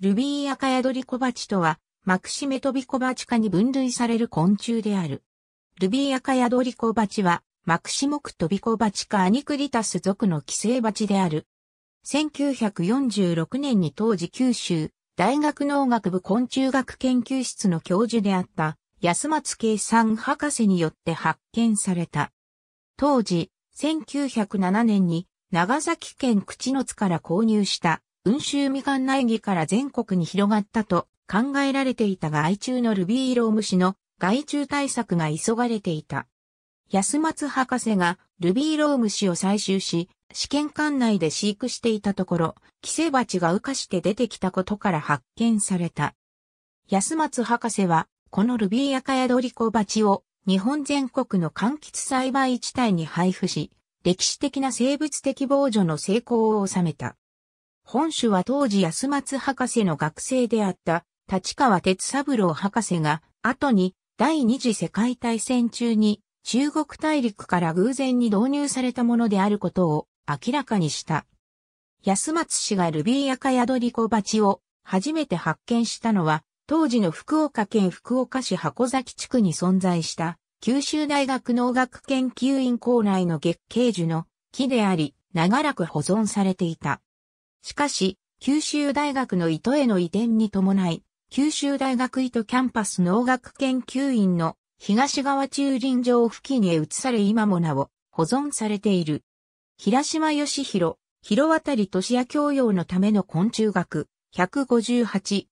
ルビーアカヤドリコバチとは、マクシメトビコバチ科に分類される昆虫である。ルビーアカヤドリコバチは、マクシモクトビコバチ科アニクリタス属の寄生バチである。1946年に当時九州大学農学部昆虫学研究室の教授であった安松圭さん博士によって発見された。当時、1907年に長崎県口の津から購入した温州みかん苗木から全国に広がったと考えられていたが愛中のルビーロームシの害虫対策が急がれていた。安松博士がルビーロームシを採集し、試験管内で飼育していたところ、寄生蜂が羽化して出てきたことから発見された。安松博士は、このルビーアカヤドリコバチを日本全国の柑橘栽培地帯に配布し、歴史的な生物的防除の成功を収めた。本種は当時安松博士の学生であった立川哲三郎博士が後に第二次世界大戦中に中国大陸から偶然に導入されたものであることを明らかにした。安松氏がルビーアカヤドリコバチを初めて発見したのは当時の福岡県福岡市箱崎地区に存在した九州大学農学研究院校内の月桂樹の木であり長らく保存されていた。しかし、九州大学の糸への移転に伴い、九州大学糸キャンパス農学研究院の東側駐輪場付近へ移され今もなお保存されている。平島義弘、広渡り都市教養のための昆虫学、158P、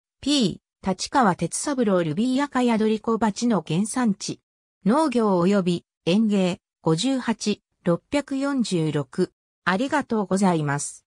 立川哲三郎ルビーアカヤドリコバチの原産地。農業及び園芸、58、646。ありがとうございます。